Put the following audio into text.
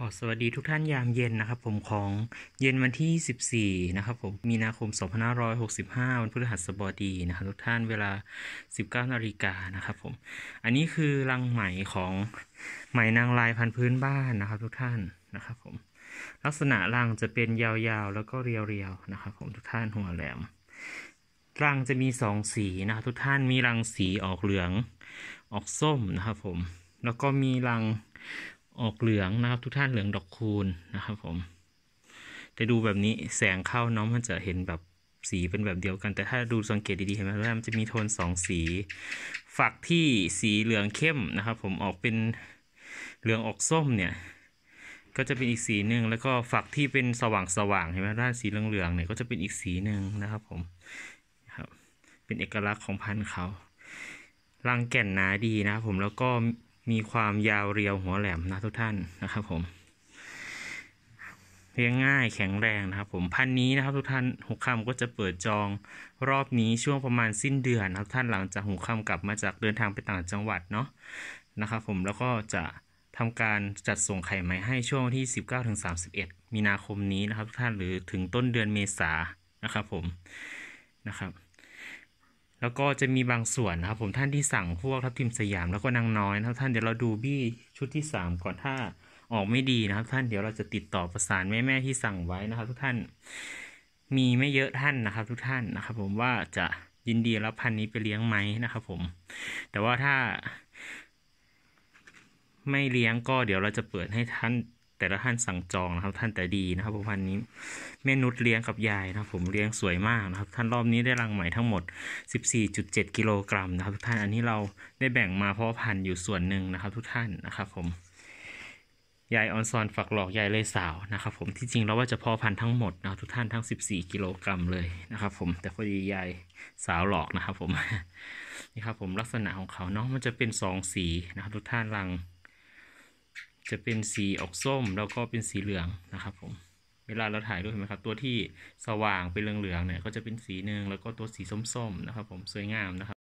ขอสวัสดีทุกท่านยามเย็นนะครับผมของเย็นวันที่14นะครับ ผม มีนาคม2565วันพฤหัสบดีนะครับทุกท่านเวลา 19นาฬิกานะครับ ผม อันนี้คือรังไหมของไหมนางลายพันพื้นบ้านนะครับ ทุกท่านนะครับผมลักษณะรังจะเป็นยาวๆแล้วก็เรียวๆนะครับ ผมทุกท่านหัวแหลมรังจะมีสองสีนะครับทุกท่านมีรังสีออกเหลืองออกส้มนะครับผมแล้วก็มีรังออกเหลืองนะครับทุกท่านเหลืองดอกคูณนะครับ ผม แต่ดูแบบนี้แสงเข้าน้องมันจะเห็นแบบสีเป็นแบบเดียวกัน แต่ถ้าดูสังเกตดีๆเห็นไหมว่ามันจะมีโทนสองสี ฝักที่สีเหลืองเข้มนะครับ ผมออกเป็นเหลืองออกส้มเนี่ย ก็จะเป็นอีกสีหนึ่งแล้วก็ฝักที่เป็นสว่างสว่างเห็นไหมด้านสีเหลืองๆเนี่ยก็จะเป็นอีกสีหนึ่งนะครับ ผมครับเป็นเอกลักษณ์ของพันธุ์เขารังแก่นหนาดีนะครับผมแล้วก็มีความยาวเรียวหัวแหลมนะทุกท่านนะครับผมเลี้ยงง่าย แข็งแรงนะครับ ผมพันนี้นะครับทุกท่านหุกคำก็จะเปิดจองรอบนี้ช่วงประมาณสิ้นเดือนนะครับท่านหลังจากหุกคำกลับมาจากเดินทางไปต่างจังหวัดเนาะนะครับผมแล้วก็จะทำการจัดส่งไข่ไหมให้ช่วงที่สสสิิบบเก้าาถึงมเอ็ดมีนาคมนี้นะครับทุกท่านหรือถึงต้นเดือนเมษานะครับผมนะครับแล้วก็จะมีบางส่วนนะครับผมท่านที่สั่งพวกทับทิมสยามแล้วก็นางน้อยนะครับท่านเดี๋ยวเราดูบี้ชุดที่3ก่อนถ้าออกไม่ดีนะครับ ท่านเดี๋ยวเราจะติดต่อประสานแม่แม่ที่สั่งไว้นะครับ ทุกท่านมีไม่เยอะท่านนะครับ ทุกท่านนะครับ ผมว่าจะยินดีรับพันนี้ไปเลี้ยงไหมนะครับ ผม แต่ว่าถ้า ไม่เลี้ยงก็ เดี๋ยวเราจะเปิดให้ท่านแต่ละท่านสั่งจองนะครับ ท่านแต่ดีนะครับพันนี้แม่นุชเลี้ยงกับยายนะครับ ผมเลี้ยงสวยมากนะครับท่านรอบนี้ได้รังใหม่ทั้งหมด 14.7กิโลกรัมนะครับทุกท่านอันนี้เราได้แบ่งมาเพราะพันอยู่ส่วนหนึ่งนะครับ ทุกท่านนะครับผมยายออนซอนฝักหลอกยายเลยสาวนะครับผมที่จริงแล้วว่าจะพอพันทั้งหมดนะทุกท่านทั้ง 14กิโลกรัมเลยนะครับผมแต่พอดียายสาวหลอกนะครับผมนี่ครับผมลักษณะของเขาเนาะมันจะเป็นสองสีนะครับทุกท่านรังจะเป็นสีออกส้มแล้วก็เป็นสีเหลืองนะครับผม เวลาเราถ่ายด้วยเห็นไหมครับ ตัวที่สว่างเป็นเหลืองๆเนี่ย ก็จะเป็นสีหนึ่งแล้วก็ตัวสีส้ม ๆ นะครับผมสวยงามนะครับ